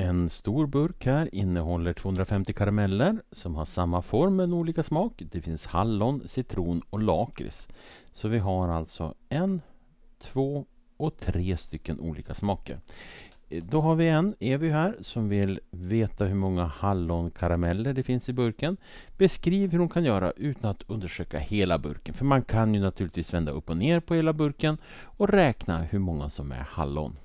En stor burk här innehåller 250 karameller som har samma form men olika smak. Det finns hallon, citron och lakrits. Så vi har alltså en, två och tre stycken olika smaker. Eh, då har vi en, Evy här, som vill veta hur många hallonkarameller det finns i burken. Beskriv hur hon kan göra utan att undersöka hela burken. För man kan ju naturligtvis vända upp och ner på hela burken och räkna hur många som är hallon.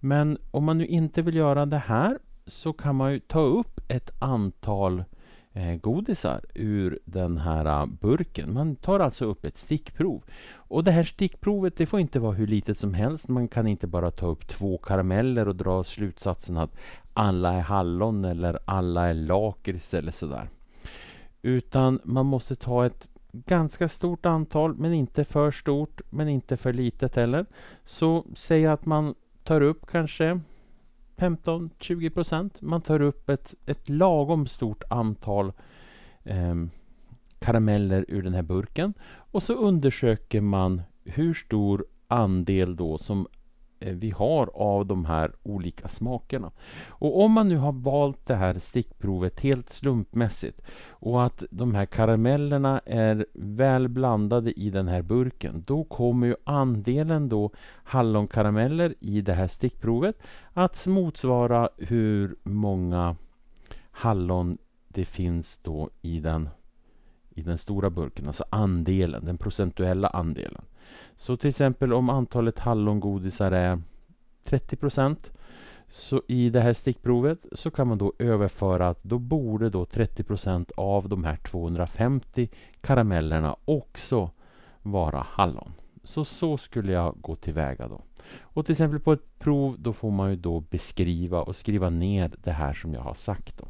Men om man nu inte vill göra det här så kan man ju ta upp ett antal eh, godisar ur den här ah, burken. Man tar alltså upp ett stickprov. Och det här stickprovet det får inte vara hur litet som helst. Man kan inte bara ta upp två karameller och dra slutsatsen att alla är hallon eller alla är lakrits eller sådär. Utan man måste ta ett ganska stort antal men inte för stort men inte för litet heller. Så säg att man tar upp kanske 15-20 procent. Man tar upp ett, ett lagom stort antal eh, karameller ur den här burken och så undersöker man hur stor andel då som Eh, vi har av de här olika smakerna. Och om man nu har valt det här stickprovet helt slumpmässigt och att de här karamellerna är väl blandade i den här burken då kommer ju andelen då hallonkarameller i det här stickprovet att motsvara hur många hallon det finns då i den, i den stora burken, alltså andelen, den procentuella andelen. Så till exempel om antalet hallongodisar är 30 så i det här stickprovet så kan man då överföra att då borde då 30 av de här 250 karamellerna också vara hallon. Så så skulle jag gå tillväga då. Och till exempel på ett prov då får man ju då beskriva och skriva ner det här som jag har sagt. Då.